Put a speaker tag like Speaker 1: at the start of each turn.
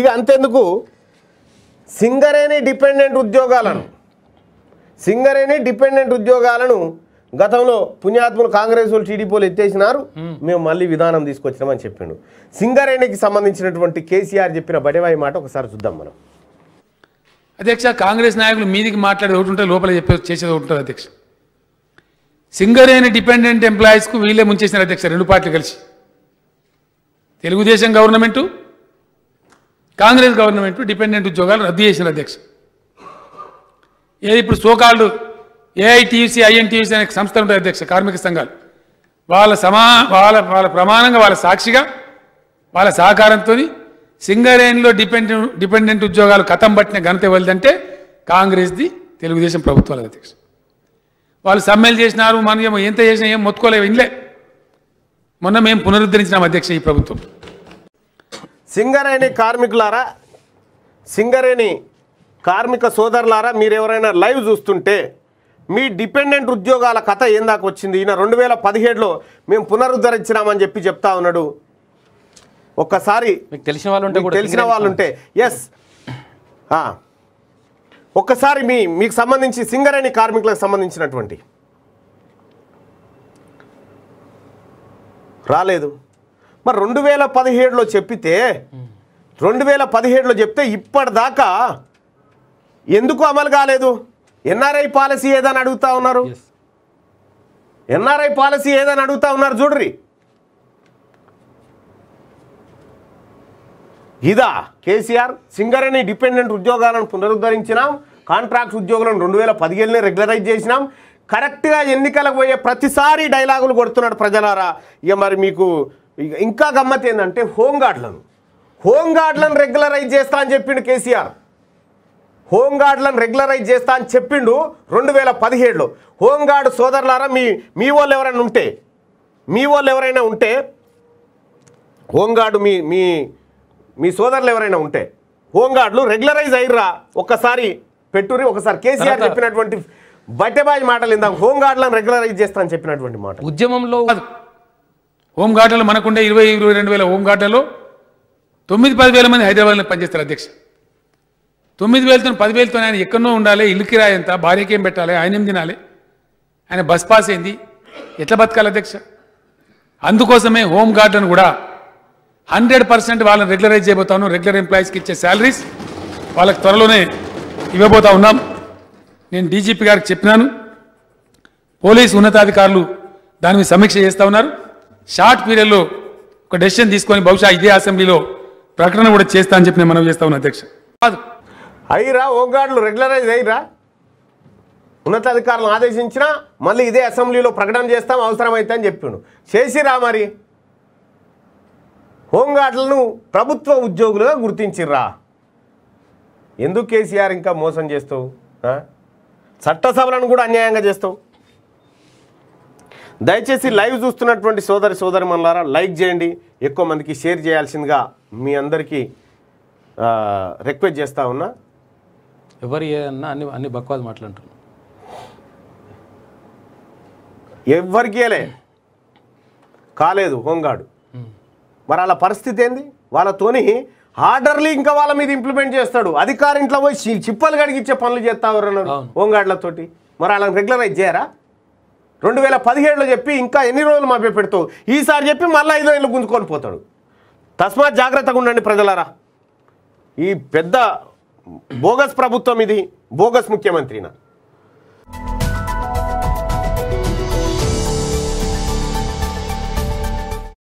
Speaker 1: ఇక అంతెందుకు సింగరేణి డిపెండెంట్ ఉద్యోగాలను సింగరేణి డిపెండెంట్ ఉద్యోగాలను గతంలో పుణ్యాత్ములు కాంగ్రెస్ వాళ్ళు టీడీపీలు ఎత్తేసినారు మేము మళ్ళీ విధానం తీసుకొచ్చినామని చెప్పిండు సింగరేణికి సంబంధించినటువంటి కేసీఆర్ చెప్పిన బడివాయి మాట ఒకసారి చూద్దాం మనం
Speaker 2: అధ్యక్ష కాంగ్రెస్ నాయకులు మీదికి మాట్లాడేది ఒకటి ఉంటే లోపల చెప్పే చేసేది ఒకటి అధ్యక్ష సింగరేణి డిపెండెంట్ ఎంప్లాయీస్కు వీళ్ళే ముంచేసిన అధ్యక్ష రెండు పార్టీలు కలిసి Telugu Desam government Congress government dependent ఉద్యోగాలు రద్దు చేసిన అధ్యక్ష ఏది ఇప్పుడు సోకాళ్ళు ఏఐటీయూసీ ఐఎన్టీయూసీ అనే సంస్థలు ఉంటాయి అధ్యక్ష కార్మిక సంఘాలు వాళ్ళ సమా వాళ్ళ వాళ్ళ ప్రమాణంగా వాళ్ళ సాక్షిగా వాళ్ళ సహకారంతో సింగరేణిలో డిపెండెంట్ డిపెండెంట్ ఉద్యోగాలు కథం పట్టిన ఘనత ఇవ్వలేదంటే కాంగ్రెస్ది తెలుగుదేశం ప్రభుత్వాల అధ్యక్ష వాళ్ళు సమ్మెలు చేసినారు మనం ఏమో ఎంత చేసినా ఏం మొత్తుకోలేము ఇన్లే మొన్న మేము పునరుద్ధరించినాం అధ్యక్ష ఈ ప్రభుత్వం
Speaker 1: సింగరేణి కార్మికులారా సింగరేణి కార్మిక సోదరులారా మీరు ఎవరైనా లైవ్ చూస్తుంటే మీ డిపెండెంట్ ఉద్యోగాల కథ ఏం దాకా వచ్చింది ఈయన రెండు వేల పదిహేడులో మేము పునరుద్ధరించినామని చెప్పి చెప్తా ఉన్నాడు ఒక్కసారి
Speaker 2: మీకు తెలిసిన వాళ్ళు ఉంటే తెలిసిన వాళ్ళు ఉంటే
Speaker 1: ఎస్ ఒక్కసారి మీ మీకు సంబంధించి సింగరేణి కార్మికులకు సంబంధించినటువంటి రాలేదు మరి రెండు వేల పదిహేడులో చెప్పితే రెండు వేల పదిహేడులో చెప్తే ఇప్పటిదాకా ఎందుకు అమలు కాలేదు ఎన్ఆర్ఐ పాలసీ ఏదని అడుగుతా ఉన్నారు ఎన్ఆర్ఐ పాలసీ ఏదని అడుగుతా ఉన్నారు చూడ్రి ఇదా కేసీఆర్ సింగరేణి డిపెండెంట్ ఉద్యోగాలను పునరుద్ధరించినాం కాంట్రాక్ట్ ఉద్యోగులను రెండు వేల పదిహేనునే రెగ్యులరైజ్ చేసినాం కరెక్ట్గా ఎన్నికలకు పోయే ప్రతిసారి డైలాగులు కొడుతున్నాడు ప్రజలారా ఇక మరి మీకు ఇంకా గమ్మత్ ఏంటంటే హోంగార్డ్లను హోంగార్డ్లను రెగ్యులరైజ్ చేస్తా అని చెప్పిండు కేసీఆర్ హోంగార్డ్లను రెగ్యులరైజ్ చేస్తా అని చెప్పిండు రెండు వేల పదిహేడులో హోంగార్డ్ సోదరులారా మీ మీ వాళ్ళు ఎవరైనా ఉంటే మీ వాళ్ళు ఎవరైనా ఉంటే హోంగార్డు మీ మీ మీ సోదరులు ఎవరైనా ఉంటే హోంగార్డులు రెగ్యులరైజ్ అయ్యిర్రా ఒక్కసారి పెట్టురి ఒకసారి కేసీఆర్ చెప్పినటువంటి బట్టెబాయి మాటలు ఇందాక హోంగార్డులను రెగ్యులరైజ్ చేస్తా అని చెప్పినటువంటి మాట ఉద్యమంలో
Speaker 2: హోంఘాటలు మనకుండే ఇరవై ఇరవై రెండు వేల హోంగార్డులలో తొమ్మిది పదివేల మంది హైదరాబాద్లో పనిచేస్తారు అధ్యక్ష తొమ్మిది వేలతో పదివేలతో ఆయన ఎక్కడో ఉండాలి ఇల్లు కిరాయి ఎంత భార్యకేం పెట్టాలి ఆయన ఏం తినాలి ఆయన బస్ పాస్ ఏంది ఎట్లా బతకాలి అధ్యక్ష అందుకోసమే హోమ్ గార్డెన్ కూడా హండ్రెడ్ పర్సెంట్ వాళ్ళని రెగ్యులరైజ్ చేయబోతాను రెగ్యులర్ ఎంప్లాయీస్కి ఇచ్చే శాలరీస్ వాళ్ళకి త్వరలోనే ఇవ్వబోతా ఉన్నాం నేను డీజీపీ గారికి చెప్పినాను పోలీసు ఉన్నతాధికారులు దాని మీద సమీక్ష చేస్తూ ఉన్నారు షార్ట్ పీరియడ్లో ఒక డెసిషన్ తీసుకొని బహుశా ఇదే అసెంబ్లీలో ప్రకటన కూడా చేస్తా అని చెప్పి నేను మనం చేస్తా ఉన్నా అధ్యక్ష
Speaker 1: కాదు అయిరా ఓగాడ్లు రెగ్యులరైజ్ అయ్యిరా ఉన్నతాధికారులను ఆదేశించినా మళ్ళీ ఇదే అసెంబ్లీలో ప్రకటన చేస్తాం అవసరమైతే అని చెప్పిండు చేసిరా మరి హోంగార్డులను ప్రభుత్వ ఉద్యోగులుగా గుర్తించిర్రా ఎందుకు కేసీఆర్ ఇంకా మోసం చేస్తావు చట్టసభలను కూడా అన్యాయంగా చేస్తావు దయచేసి లైవ్ చూస్తున్నటువంటి సోదరి సోదరి మనలారా లైక్ చేయండి ఎక్కువ మందికి షేర్ చేయాల్సిందిగా మీ అందరికీ రిక్వెస్ట్ చేస్తూ ఉన్నా
Speaker 2: ఎవరు ఏదన్నా అన్ని
Speaker 1: అన్ని బక్వాజ్ మాట్లాడుతున్నా ఎవరికి ఏలే కాలేదు హోంగాడు మరి వాళ్ళ పరిస్థితి ఏంది వాళ్ళతోని ఆర్డర్లు ఇంకా వాళ్ళ మీద ఇంప్లిమెంట్ చేస్తాడు అధికారింట్లో ఇంట్లో పోయి చిప్పలు కడిగిచ్చే పనులు చేస్తా ఉన్నారు హోంగాడ్లతోటి మరి వాళ్ళని రెగ్యులరైజ్ చేయరా రెండు వేల పదిహేడులో చెప్పి ఇంకా ఎన్ని రోజులు మాపే పెడతావు ఈసారి చెప్పి మళ్ళీ ఐదో ఏళ్ళు గుంజుకొని పోతాడు తస్మాత్ జాగ్రత్తగా ఉండండి ప్రజలారా ఈ పెద్ద బోగస్ ప్రభుత్వం ఇది బోగస్ ముఖ్యమంత్రినా